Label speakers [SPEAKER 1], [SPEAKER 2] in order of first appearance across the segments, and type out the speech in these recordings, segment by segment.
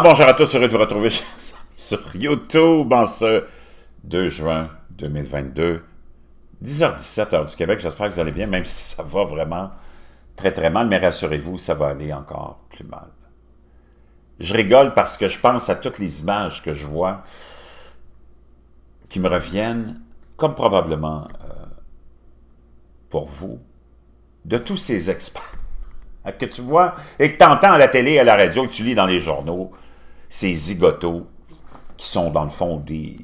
[SPEAKER 1] bonjour à tous, heureux de vous retrouver sur YouTube en ce 2 juin 2022, 10h17 heure du Québec. J'espère que vous allez bien, même si ça va vraiment très très mal, mais rassurez-vous, ça va aller encore plus mal. Je rigole parce que je pense à toutes les images que je vois qui me reviennent, comme probablement euh, pour vous, de tous ces experts que tu vois et que tu entends à la télé, à la radio, que tu lis dans les journaux, ces zigotos qui sont dans le fond des,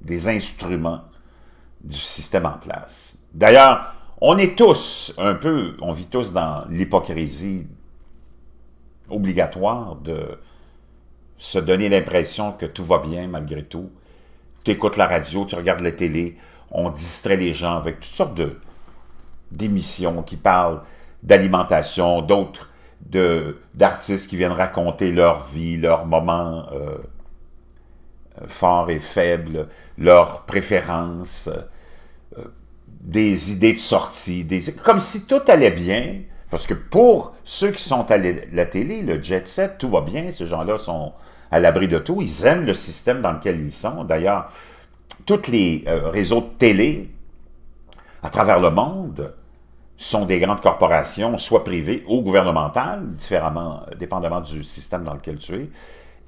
[SPEAKER 1] des instruments du système en place. D'ailleurs, on est tous un peu, on vit tous dans l'hypocrisie obligatoire de se donner l'impression que tout va bien malgré tout. Tu écoutes la radio, tu regardes la télé, on distrait les gens avec toutes sortes de d'émissions qui parlent d'alimentation, d'autres d'artistes qui viennent raconter leur vie, leurs moments euh, forts et faibles, leurs préférences, euh, des idées de sortie, comme si tout allait bien, parce que pour ceux qui sont à la télé, le jet set, tout va bien, ces gens-là sont à l'abri de tout, ils aiment le système dans lequel ils sont. D'ailleurs, tous les euh, réseaux de télé à travers le monde sont des grandes corporations, soit privées ou gouvernementales, différemment, dépendamment du système dans lequel tu es.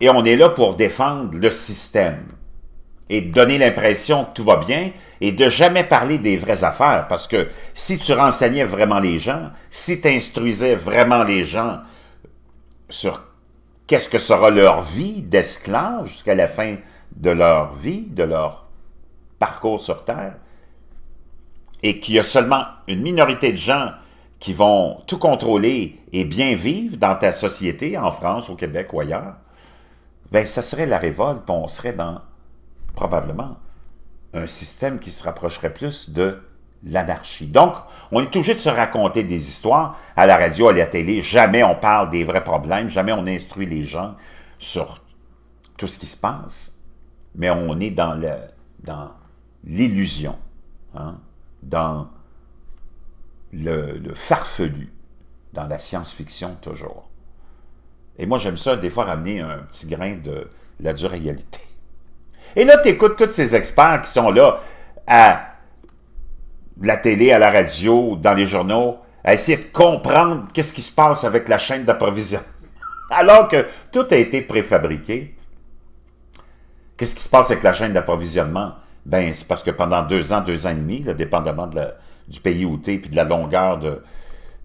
[SPEAKER 1] Et on est là pour défendre le système et donner l'impression que tout va bien et de jamais parler des vraies affaires. Parce que si tu renseignais vraiment les gens, si tu instruisais vraiment les gens sur qu'est-ce que sera leur vie d'esclave jusqu'à la fin de leur vie, de leur parcours sur Terre, et qu'il y a seulement une minorité de gens qui vont tout contrôler et bien vivre dans ta société, en France, au Québec ou ailleurs, ben, ça serait la révolte, on serait dans, probablement, un système qui se rapprocherait plus de l'anarchie. Donc, on est obligé de se raconter des histoires à la radio, à la télé. Jamais on parle des vrais problèmes, jamais on instruit les gens sur tout ce qui se passe, mais on est dans l'illusion. Dans hein? dans le, farfelu, dans la science-fiction toujours. Et moi, j'aime ça, des fois, ramener un petit grain de la dure réalité. Et là, tu écoutes tous ces experts qui sont là à la télé, à la radio, dans les journaux, à essayer de comprendre qu'est-ce qui se passe avec la chaîne d'approvisionnement. Alors que tout a été préfabriqué. Qu'est-ce qui se passe avec la chaîne d'approvisionnement? Ben, c'est parce que pendant deux ans, deux ans et demi, là, dépendamment du pays où tu es, puis de la longueur de,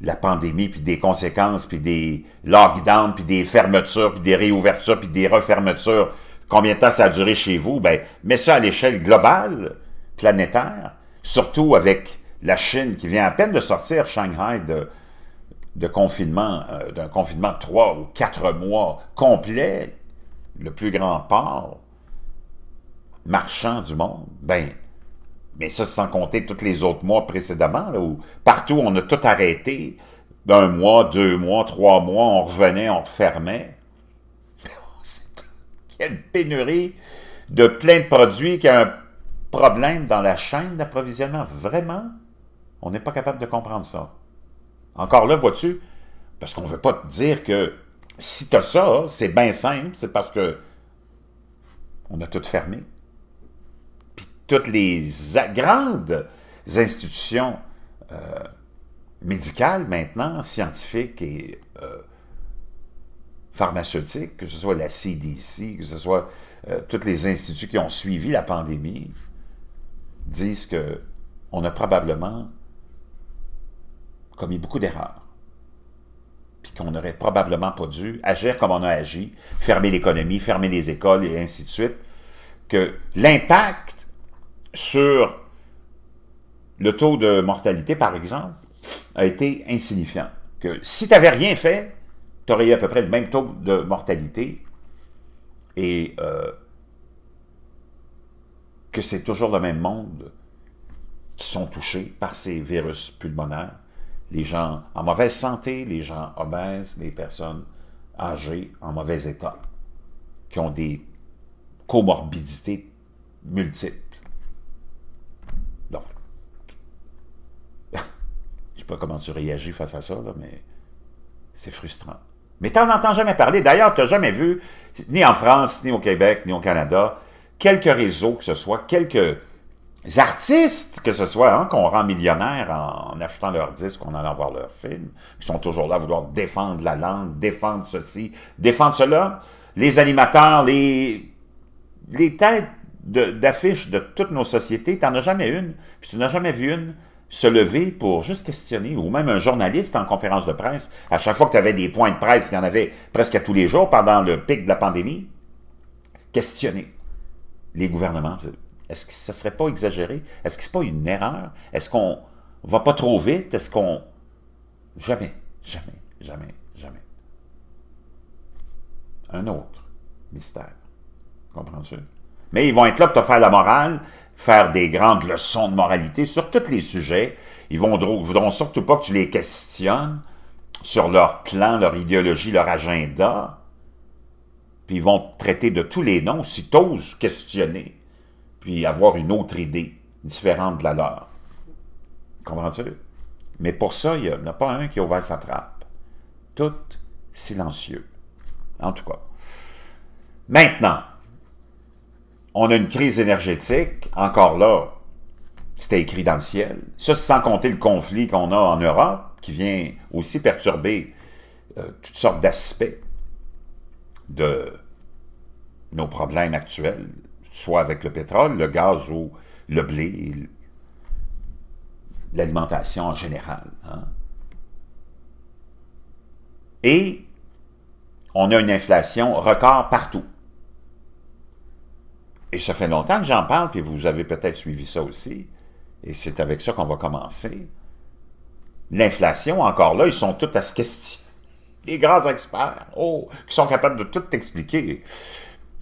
[SPEAKER 1] la pandémie, puis des conséquences, puis des lockdowns, puis des fermetures, puis des réouvertures, puis des refermetures, combien de temps ça a duré chez vous, ben, mais ça à l'échelle globale, planétaire, surtout avec la Chine qui vient à peine de sortir Shanghai de, de confinement, euh, d'un confinement de trois ou quatre mois complet, le plus grand port marchands du monde, ben, mais ça, sans compter tous les autres mois précédemment, où partout on a tout arrêté, d'un mois, deux mois, trois mois, on revenait, on refermait. Quelle pénurie de plein de produits qui a un problème dans la chaîne d'approvisionnement. Vraiment, on n'est pas capable de comprendre ça. Encore là, vois-tu, parce qu'on ne veut pas te dire que si tu as ça, c'est bien simple, c'est parce que on a tout fermé toutes les grandes institutions euh, médicales maintenant, scientifiques et euh, pharmaceutiques, que ce soit la CDC, que ce soit euh, tous les instituts qui ont suivi la pandémie, disent qu'on a probablement commis beaucoup d'erreurs. Puis qu'on n'aurait probablement pas dû agir comme on a agi, fermer l'économie, fermer les écoles et ainsi de suite. Que l'impact sur le taux de mortalité, par exemple, a été insignifiant. Que si tu n'avais rien fait, tu aurais eu à peu près le même taux de mortalité et euh, que c'est toujours le même monde qui sont touchés par ces virus pulmonaires. Les gens en mauvaise santé, les gens obèses, les personnes âgées en mauvais état, qui ont des comorbidités multiples. pas comment tu réagis face à ça, mais c'est frustrant. Mais tu n'en entends jamais parler. D'ailleurs, tu n'as jamais vu, ni en France, ni au Québec, ni au Canada, quelques réseaux que ce soit, quelques artistes que ce soit, hein, qu'on rend millionnaires en, achetant leurs disques, en allant voir leurs films, qui sont toujours là à vouloir défendre la langue, défendre ceci, défendre cela. Les animateurs, les, les têtes d'affiches de, toutes nos sociétés, n'en as jamais une, puis tu n'as jamais vu une se lever pour juste questionner, ou même un journaliste en conférence de presse, à chaque fois que tu avais des points de presse, il y en avait presque à tous les jours pendant le pic de la pandémie, questionner les gouvernements. Est-ce que ça ne serait pas exagéré? Est-ce que ce n'est pas une erreur? Est-ce qu'on va pas trop vite? Est-ce qu'on... Jamais, jamais, jamais, jamais. Un autre mystère. Comprends-tu? Mais ils vont être là pour te faire la morale, faire des grandes leçons de moralité sur tous les sujets. Ils vont voudront surtout pas que tu les questionnes sur leur plan, leur idéologie, leur agenda. Puis ils vont te traiter de tous les noms si oses questionner, puis avoir une autre idée différente de la leur. Comprends-tu? Mais pour ça, il n'y en a pas un qui a ouvert sa trappe. Tout silencieux. En tout cas. Maintenant, on a une crise énergétique, encore là, c'était écrit dans le ciel. Ça, sans compter le conflit qu'on a en Europe, qui vient aussi perturber euh, toutes sortes d'aspects de nos problèmes actuels, soit avec le pétrole, le gaz ou le blé, l'alimentation en général. Hein. Et on a une inflation record partout. Et ça fait longtemps que j'en parle, puis vous avez peut-être suivi ça aussi, et c'est avec ça qu'on va commencer. L'inflation, encore là, ils sont tous à se questionner. Des grands experts, oh, qui sont capables de tout t'expliquer.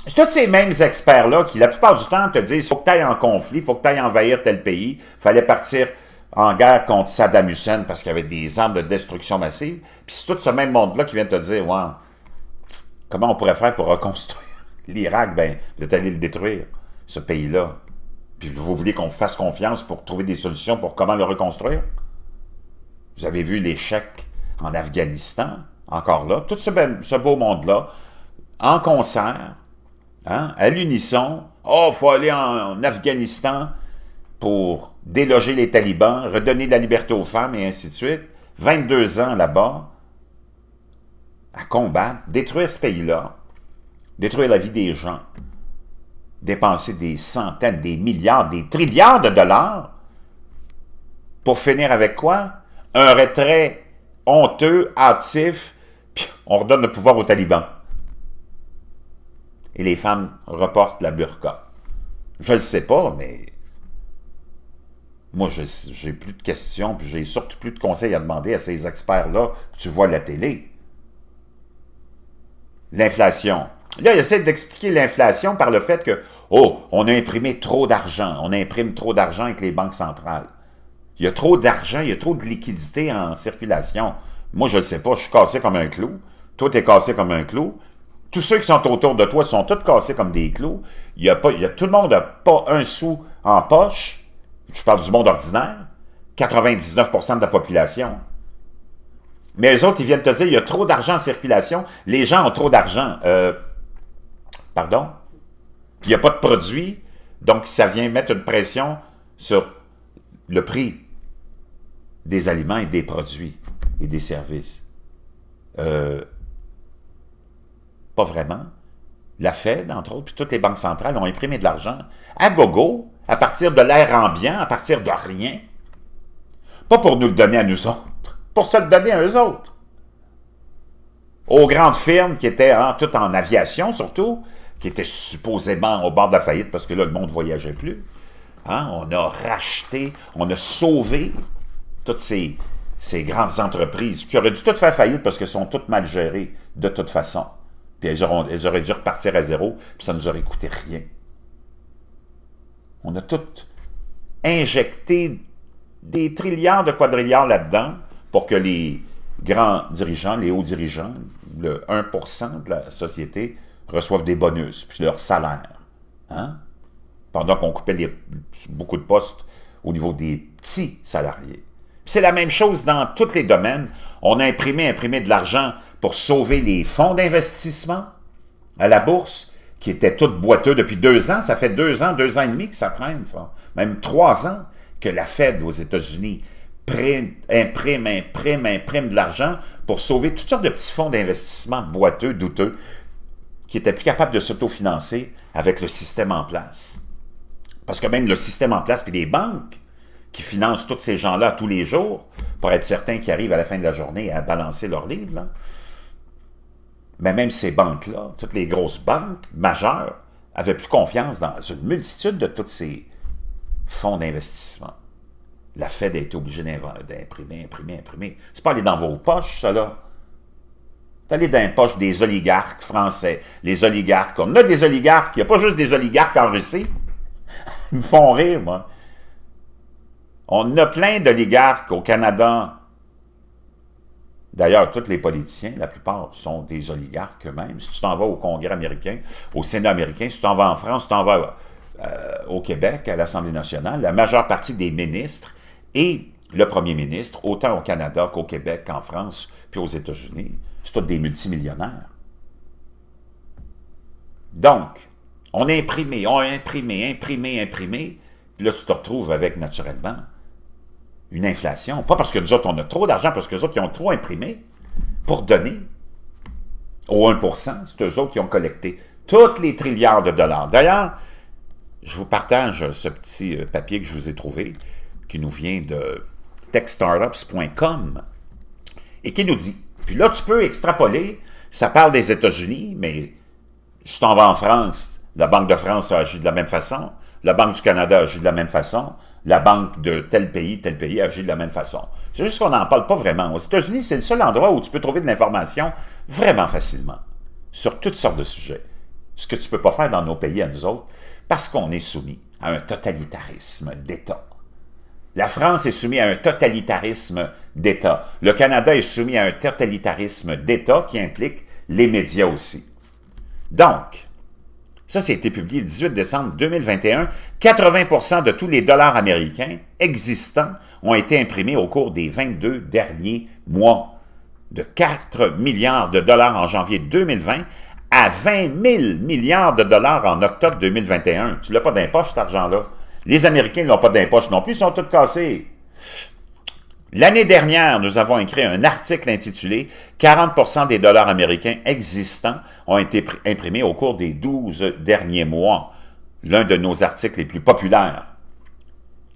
[SPEAKER 1] C'est tous ces mêmes experts-là qui, la plupart du temps, te disent « faut que tu ailles en conflit, il faut que tu ailles envahir tel pays, fallait partir en guerre contre Saddam Hussein parce qu'il y avait des armes de destruction massive. Puis c'est tout ce même monde-là qui vient te dire, wow, comment on pourrait faire pour reconstruire? L'Irak, ben, vous êtes allé le détruire, ce pays-là. Puis vous voulez qu'on fasse confiance pour trouver des solutions pour comment le reconstruire? Vous avez vu l'échec en Afghanistan, encore là, tout ce, ben, ce beau monde-là, en concert, hein, à l'unisson, « Oh, faut aller en, en Afghanistan pour déloger les talibans, redonner de la liberté aux femmes, et ainsi de suite. » 22 ans là-bas, à combattre, détruire ce pays-là, détruire la vie des gens, dépenser des centaines, des milliards, des trilliards de dollars pour finir avec quoi? Un retrait honteux, hâtif, puis on redonne le pouvoir aux talibans. Et les femmes reportent la burqa. Je le sais pas, mais moi, j'ai plus de questions, puis j'ai surtout plus de conseils à demander à ces experts-là que tu vois la télé. L'inflation, Là, il essaie d'expliquer l'inflation par le fait que, oh, on a imprimé trop d'argent, on imprime trop d'argent avec les banques centrales. Il y a trop d'argent, il y a trop de liquidités en circulation. Moi, je ne sais pas, je suis cassé comme un clou. Toi, tu es cassé comme un clou. Tous ceux qui sont autour de toi sont tous cassés comme des clous. Il y a pas, tout le monde n'a pas un sou en poche. Je parle du monde ordinaire. 99% de la population. Mais les autres, ils viennent te dire, il y a trop d'argent en circulation. Les gens ont trop d'argent. Euh, Pardon? Il n'y a pas de produits, donc ça vient mettre une pression sur le prix des aliments et des produits et des services. Euh, pas vraiment. La Fed, entre autres, puis toutes les banques centrales ont imprimé de l'argent à gogo, à partir de l'air ambiant, à partir de rien. Pas pour nous le donner à nous autres, pour se le donner à eux autres. Aux grandes firmes qui étaient hein, toutes en aviation, surtout, qui étaient supposément au bord de la faillite parce que là, le monde ne voyageait plus. Hein? On a racheté, on a sauvé toutes ces, grandes entreprises qui auraient dû toutes faire faillite parce qu'elles sont toutes mal gérées de toute façon. Puis elles, elles auraient dû repartir à zéro, puis ça ne nous aurait coûté rien. On a toutes injecté des trilliards de quadrillions là-dedans pour que les grands dirigeants, les hauts dirigeants, le 1% de la société, reçoivent des bonus, puis leur salaire. Hein? Pendant qu'on coupait beaucoup de postes au niveau des petits salariés. C'est la même chose dans tous les domaines. On a imprimé, imprimé de l'argent pour sauver les fonds d'investissement à la bourse, qui étaient toute boiteux depuis deux ans. Ça fait deux ans, deux ans et demi que ça traîne, ça. Même trois ans que la Fed aux États-Unis imprime, imprime, imprime de l'argent pour sauver toutes sortes de petits fonds d'investissement boiteux, douteux, qui n'étaient plus capables de s'autofinancer avec le système en place. Parce que même le système en place, puis les banques qui financent tous ces gens-là tous les jours, pour être certains qu'ils arrivent à la fin de la journée à balancer leurs livres, mais même ces banques-là, toutes les grosses banques majeures, avaient plus confiance dans une multitude de tous ces fonds d'investissement. La Fed a été obligée d'imprimer, imprimer, imprimer. C'est pas aller dans vos poches, ça, là. T'allais dans les poches des oligarques français, les oligarques. On a des oligarques, il n'y a pas juste des oligarques en Russie. Ils me font rire, moi. On a plein d'oligarques au Canada. D'ailleurs, tous les politiciens, la plupart, sont des oligarques eux-mêmes. Si tu t'en vas au Congrès américain, au Sénat américain, si tu t'en vas en France, si tu t'en vas euh, au Québec, à l'Assemblée nationale, la majeure partie des ministres et le premier ministre, autant au Canada qu'au Québec qu'en France, puis aux États-Unis, c'est tous des multimillionnaires. Donc, on a imprimé, on a imprimé, imprimé, imprimé, puis là, tu te retrouves avec, naturellement, une inflation. Pas parce que nous autres, on a trop d'argent, parce que nous autres, ils ont trop imprimé pour donner au 1 c'est eux autres qui ont collecté toutes les trilliards de dollars. D'ailleurs, je vous partage ce petit euh, papier que je vous ai trouvé, qui nous vient de techstartups.com, et qui nous dit puis là, tu peux extrapoler. Ça parle des États-Unis, mais si t'en vas en France, la Banque de France a agi de la même façon, la Banque du Canada a agi de la même façon, la banque de tel pays, tel pays agit de la même façon. C'est juste qu'on n'en parle pas vraiment. Aux États-Unis, c'est le seul endroit où tu peux trouver de l'information vraiment facilement sur toutes sortes de sujets. Ce que tu ne peux pas faire dans nos pays à nous autres, parce qu'on est soumis à un totalitarisme d'État. La France est soumise à un totalitarisme d'État. Le Canada est soumis à un totalitarisme d'État qui implique les médias aussi. Donc, ça, ça a été publié le 18 décembre 2021. 80 de tous les dollars américains existants ont été imprimés au cours des 22 derniers mois. De 4 milliards de dollars en janvier 2020 à 20 000 milliards de dollars en octobre 2021. Tu l'as pas d'impôt, cet argent-là. Les Américains n'ont pas d'impoche non plus, ils sont tous cassés. L'année dernière, nous avons écrit un article intitulé « 40 des dollars américains existants ont été imprimés au cours des 12 derniers mois », l'un de nos articles les plus populaires.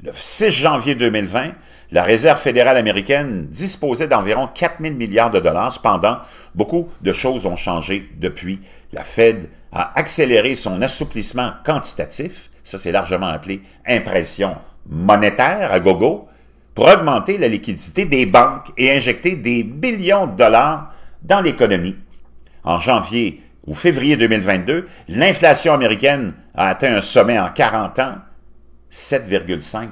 [SPEAKER 1] Le 6 janvier 2020, la Réserve fédérale américaine disposait d'environ 4 000 milliards de dollars. Cependant, beaucoup de choses ont changé depuis. La Fed a accéléré son assouplissement quantitatif ça c'est largement appelé impression monétaire à gogo, pour augmenter la liquidité des banques et injecter des billions de dollars dans l'économie. En janvier ou février 2022, l'inflation américaine a atteint un sommet en 40 ans, 7,5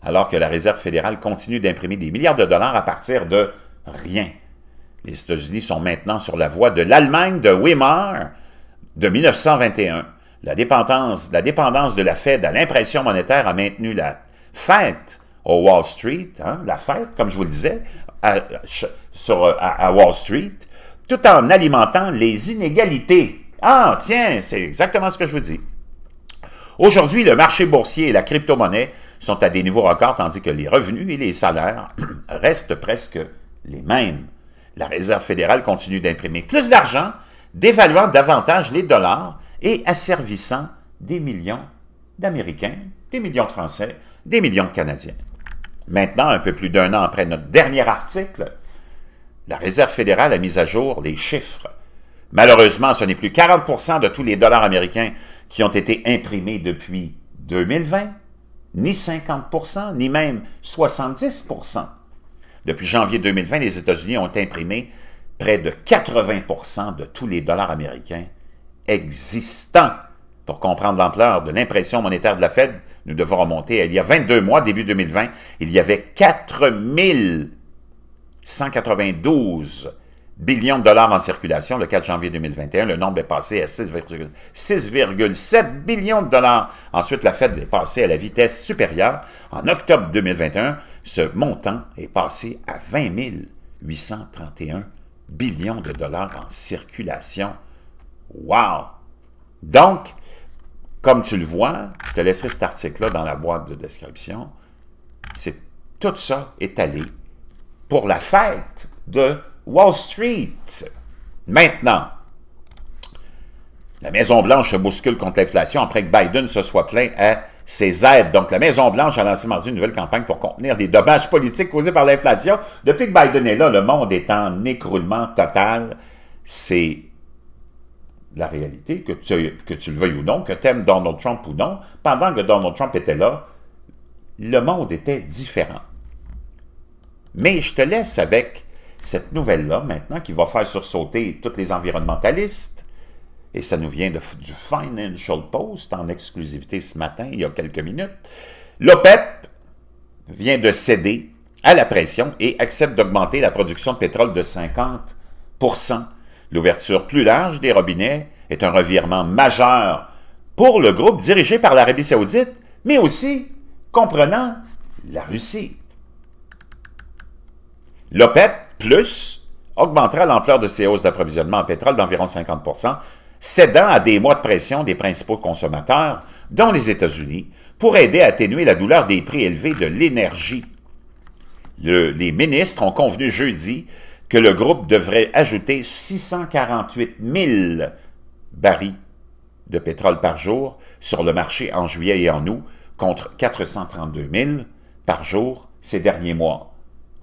[SPEAKER 1] alors que la Réserve fédérale continue d'imprimer des milliards de dollars à partir de rien. Les États-Unis sont maintenant sur la voie de l'Allemagne de Weimar de 1921 la dépendance, la dépendance de la Fed à l'impression monétaire a maintenu la fête au Wall Street, hein, la fête, comme je vous le disais, sur, à, à Wall Street, tout en alimentant les inégalités. Ah, tiens, c'est exactement ce que je vous dis. Aujourd'hui, le marché boursier et la crypto-monnaie sont à des niveaux records, tandis que les revenus et les salaires restent presque les mêmes. La Réserve fédérale continue d'imprimer plus d'argent, dévaluant davantage les dollars et asservissant des millions d'Américains, des millions de Français, des millions de Canadiens. Maintenant, un peu plus d'un an après notre dernier article, la Réserve fédérale a mis à jour les chiffres. Malheureusement, ce n'est plus 40 de tous les dollars américains qui ont été imprimés depuis 2020, ni 50 ni même 70 Depuis janvier 2020, les États-Unis ont imprimé près de 80 de tous les dollars américains existant. Pour comprendre l'ampleur de l'impression monétaire de la Fed, nous devons remonter il y a 22 mois, début 2020, il y avait 4 192 billions de dollars en circulation le 4 janvier 2021. Le nombre est passé à 6,7 billions de dollars. Ensuite, la Fed est passée à la vitesse supérieure. En octobre 2021, ce montant est passé à 20 831 billions de dollars en circulation. Wow! Donc, comme tu le vois, je te laisserai cet article-là dans la boîte de description. C'est tout ça étalé pour la fête de Wall Street. Maintenant, la Maison-Blanche se bouscule contre l'inflation après que Biden se soit plaint à ses aides. Donc, la Maison-Blanche a lancé mardi une nouvelle campagne pour contenir les dommages politiques causés par l'inflation. Depuis que Biden est là, le monde est en écroulement total. C'est la réalité, que tu, le veuilles ou non, que tu aimes Donald Trump ou non, pendant que Donald Trump était là, le monde était différent. Mais je te laisse avec cette nouvelle-là maintenant qui va faire sursauter tous les environnementalistes, et ça nous vient de, du Financial Post en exclusivité ce matin, il y a quelques minutes. L'OPEP e vient de céder à la pression et accepte d'augmenter la production de pétrole de 50 L'ouverture plus large des robinets est un revirement majeur pour le groupe dirigé par l'Arabie saoudite, mais aussi comprenant la Russie. L'OPEP plus augmentera l'ampleur de ses hausses d'approvisionnement en pétrole d'environ 50 cédant à des mois de pression des principaux consommateurs, dont les États-Unis, pour aider à atténuer la douleur des prix élevés de l'énergie. les ministres ont convenu jeudi que le groupe devrait ajouter 648 000 barils de pétrole par jour sur le marché en juillet et en août, contre 432 000 par jour ces derniers mois,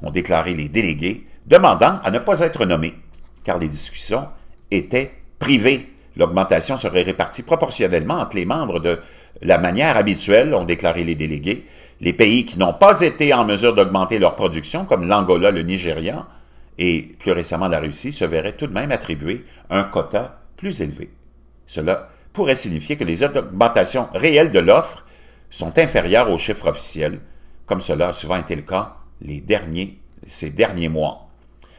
[SPEAKER 1] ont déclaré les délégués, demandant à ne pas être nommés, car les discussions étaient privées. L'augmentation serait répartie proportionnellement entre les membres de la manière habituelle, ont déclaré les délégués. Les pays qui n'ont pas été en mesure d'augmenter leur production, comme l'Angola, le Nigérian et plus récemment la Russie, se verrait tout de même attribuer un quota plus élevé. Cela pourrait signifier que les augmentations réelles de l'offre sont inférieures aux chiffres officiels, comme cela a souvent été le cas ces derniers mois.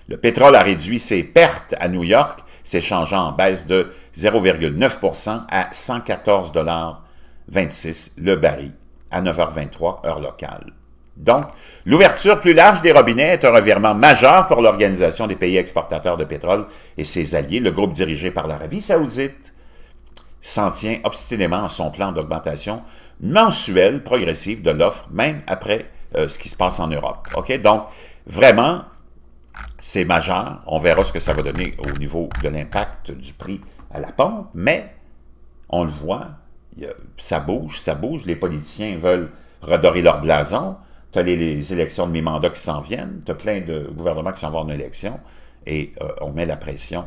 [SPEAKER 1] Le pétrole a réduit ses pertes à New York, s'échangeant en baisse de 0,9 à 114,26 le baril à 9h23 heure locale. Donc, l'ouverture plus large des robinets est un revirement majeur pour l'Organisation des pays exportateurs de pétrole et ses alliés, le groupe dirigé par l'Arabie saoudite s'en tient obstinément à son plan d'augmentation mensuelle progressive de l'offre, même après euh, ce qui se passe en Europe. Donc, vraiment, c'est majeur. On verra ce que ça va donner au niveau de l'impact du prix à la pompe, mais on le voit, ça bouge, ça bouge. Les politiciens veulent redorer leur blason tu les, élections de mi-mandat qui s'en viennent, tu as plein de gouvernements qui s'en vont en élection, et euh, on met la pression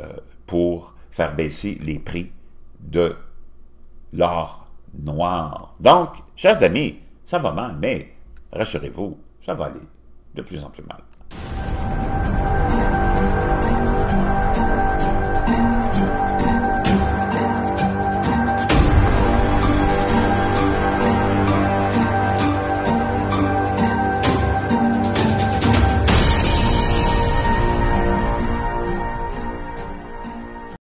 [SPEAKER 1] euh, pour faire baisser les prix de l'or noir. Donc, chers amis, ça va mal, mais rassurez-vous, ça va aller de plus en plus mal.